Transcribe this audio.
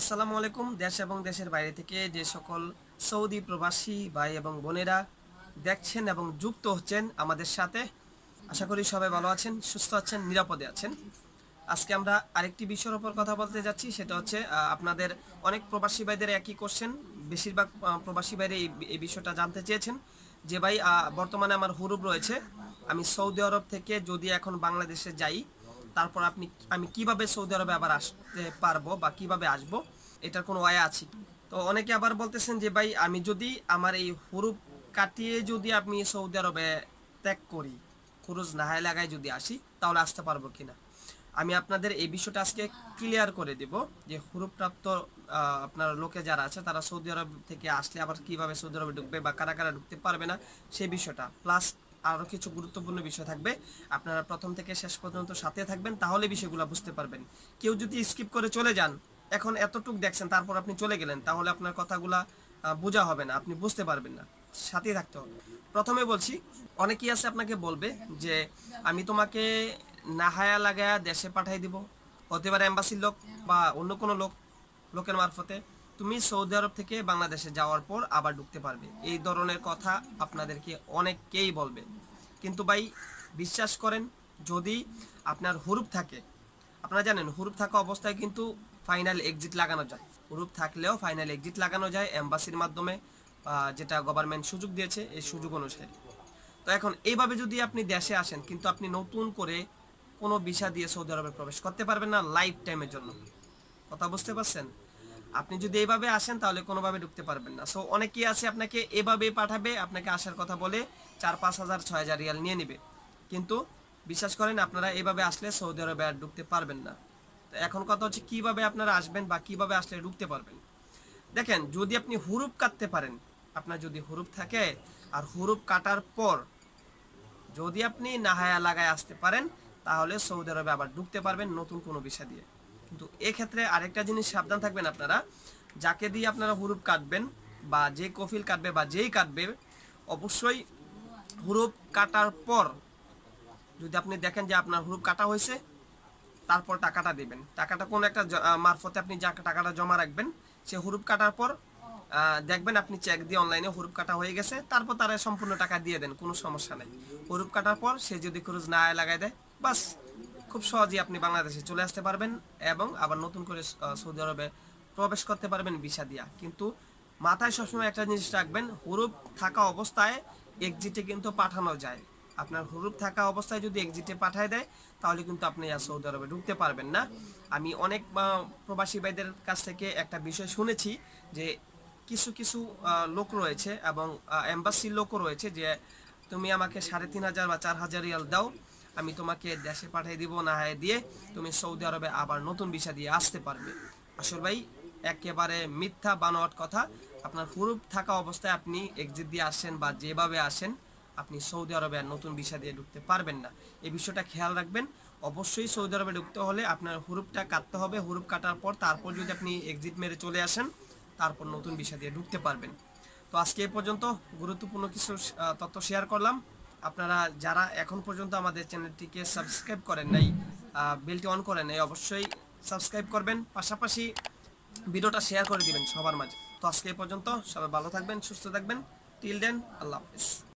আসসালামু আলাইকুম দেশ এবং দেশের বাইরে থেকে যে সকল সৌদি প্রবাসী ভাই এবং বোনেরা দেখছেন এবং যুক্ত হচ্ছেন আমাদের সাথে আশা করি সবাই ভালো আছেন সুস্থ আছেন নিরাপদে আছেন আজকে আমরা আরেকটি বিষয়ের ওপর কথা বলতে যাচ্ছি সেটা হচ্ছে আপনাদের অনেক প্রবাসী ভাইদের একই করছেন বেশিরভাগ প্রবাসী ভাইরে এই বিষয়টা জানতে চেয়েছেন যে ভাই বর্তমানে আমার হুরুব রয়েছে আমি সৌদি আরব থেকে যদি এখন বাংলাদেশে যাই তারপর আপনি আমি কিভাবে সৌদি আরবে আবার আসতে পারবো বা কিভাবে আসব এটার কোনো ওয়ে আছে তো অনেকে আবার বলতেছেন যে ভাই আমি যদি আমার এই হুরুপ কাটিয়ে যদি আমি সৌদি আরবে ত্যাগ করি খরচ নাহায় লাগায় যদি আসি তাহলে আসতে পারবো কিনা আমি আপনাদের এই বিষয়টা আজকে ক্লিয়ার করে দেব যে হুরুপ্রাপ্ত আপনার লোকে যারা আছে তারা সৌদি আরব থেকে আসলে আবার কিভাবে সৌদি আরবে ঢুকবে বা কারা কারা ঢুকতে পারবে না সেই বিষয়টা প্লাস আরও কিছু গুরুত্বপূর্ণ বিষয় থাকবে আপনারা প্রথম থেকে শেষ পর্যন্ত সাথে থাকবেন তাহলে বিষয়গুলো বুঝতে পারবেন কেউ যদি স্কিপ করে চলে যান এখন এতটুক দেখছেন তারপর আপনি চলে গেলেন তাহলে আপনার কথাগুলা বোঝা হবে না আপনি বুঝতে পারবেন না সাথেই থাকতে হবে প্রথমে বলছি অনেকেই আছে আপনাকে বলবে যে আমি তোমাকে নাহায়া লাগায়া দেশে পাঠাই দিব হতে পারে অ্যাম্বাসির লোক বা অন্য কোনো লোক লোকের মারফতে তুমি সৌদি আরব থেকে বাংলাদেশে যাওয়ার পর আবার ঢুকতে পারবে এই ধরনের কথা আপনাদেরকে অনেককেই বলবে কিন্তু ভাই বিশ্বাস করেন যদি আপনার হুরুপ থাকে আপনারা জানেন হুরুপ থাকা অবস্থায় কিন্তু ফাইনাল এক্সিট লাগানো যায় হুরুপ থাকলেও ফাইনাল এক্সিট লাগানো যায় এম্বাসির মাধ্যমে যেটা গভর্নমেন্ট সুযোগ দিয়েছে এই সুযোগ অনুসারে তো এখন এইভাবে যদি আপনি দেশে আসেন কিন্তু আপনি নতুন করে কোনো বিষা দিয়ে সৌদি আরবে প্রবেশ করতে পারবেন না লাইফ টাইমের জন্য কথা বুঝতে পারছেন আপনি যদি এইভাবে আসেন তাহলে কোনোভাবে ঢুকতে পারবেন না সো অনেকেই আছে আপনাকে এভাবে পাঠাবে আপনাকে আসার কথা বলে চার পাঁচ হাজার ছয় হাজার রিয়াল নিয়ে নেবে কিন্তু বিশ্বাস করেন আপনারা এভাবে আসলে সৌদি আরবে আর ঢুকতে পারবেন না তো এখন কথা হচ্ছে কিভাবে আপনারা আসবেন বা কিভাবে আসলে ঢুকতে পারবেন দেখেন যদি আপনি হুরুপ কাটতে পারেন আপনার যদি হুরুপ থাকে আর হুরুপ কাটার পর যদি আপনি নাহায়া লাগায় আসতে পারেন তাহলে সৌদি আরবে আবার ঢুকতে পারবেন নতুন কোনো বিষয় দিয়ে কিন্তু এক্ষেত্রে আরেকটা জিনিস সাবধান থাকবেন আপনারা যাকে দিয়ে আপনারা হুরুপ কাটবেন বা যে কফিল কাটবে বা যেই কাটবে অবশ্যই হুরুপ কাটার পর যদি আপনি দেখেন যে আপনার হুরুপ কাটা হয়েছে তারপর টাকাটা দেবেন টাকাটা কোনো একটা মারফতে আপনি যা টাকাটা জমা রাখবেন সে হুরুপ কাটার পর দেখবেন আপনি চেক দিয়ে অনলাইনে হুরুপ কাটা হয়ে গেছে তারপর তারা সম্পূর্ণ টাকা দিয়ে দেন কোনো সমস্যা নেই হুরুপ কাটার পর সে যদি খরচ না লাগাই দেয় বাস খুব সহজেই আপনি বাংলাদেশে চলে আসতে পারবেন এবং আবার নতুন করে সৌদি আরবে প্রবেশ করতে পারবেন ভিসা দিয়া কিন্তু মাথায় সবসময় একটা জিনিস রাখবেন হুরুপ থাকা অবস্থায় এক্সিটে কিন্তু পাঠানো যায় আপনার হুরুপ থাকা অবস্থায় যদি এক্সিটে পাঠায় দেয় তাহলে কিন্তু আপনি আর সৌদি আরবে ঢুকতে পারবেন না আমি অনেক প্রবাসী ভাইদের কাছ থেকে একটা বিষয় শুনেছি যে কিছু কিছু লোক রয়েছে এবং এম্বাসির লোকও রয়েছে যে তুমি আমাকে সাড়ে তিন হাজার বা চার হাজার রিয়াল দাও আমি তোমাকে দেশে পাঠিয়ে দিব না হায় দিয়ে তুমি সৌদি আরবে আবার নতুন ভিসা দিয়ে আসতে পারবে আসল ভাই একেবারে মিথ্যা বানোয়াট কথা আপনার প্রুফ থাকা অবস্থায় আপনি এক্সিট দিয়ে আসেন বা যেভাবে আসেন আপনি সৌদি আরবে আর নতুন ভিসা দিয়ে ঢুকতে পারবেন না এই বিষয়টা খেয়াল রাখবেন অবশ্যই সৌদি আরবে ঢুকতে হলে আপনার হুরুপটা কাটতে হবে হুরুপ কাটার পর তারপর যদি আপনি এক্সিট মেরে চলে আসেন তারপর নতুন ভিসা দিয়ে ঢুকতে পারবেন তো আজকে এ পর্যন্ত গুরুত্বপূর্ণ কিছু তথ্য শেয়ার করলাম আপনারা যারা এখন পর্যন্ত আমাদের চ্যানেলটিকে সাবস্ক্রাইব করেন নাই বেলটি অন করেন নাই অবশ্যই সাবস্ক্রাইব করবেন পাশাপাশি ভিডিওটা শেয়ার করে দিবেন সবার মাঝে তো আজকে পর্যন্ত সবাই ভালো থাকবেন সুস্থ থাকবেন টিল দেন আল্লাহ হাফিজ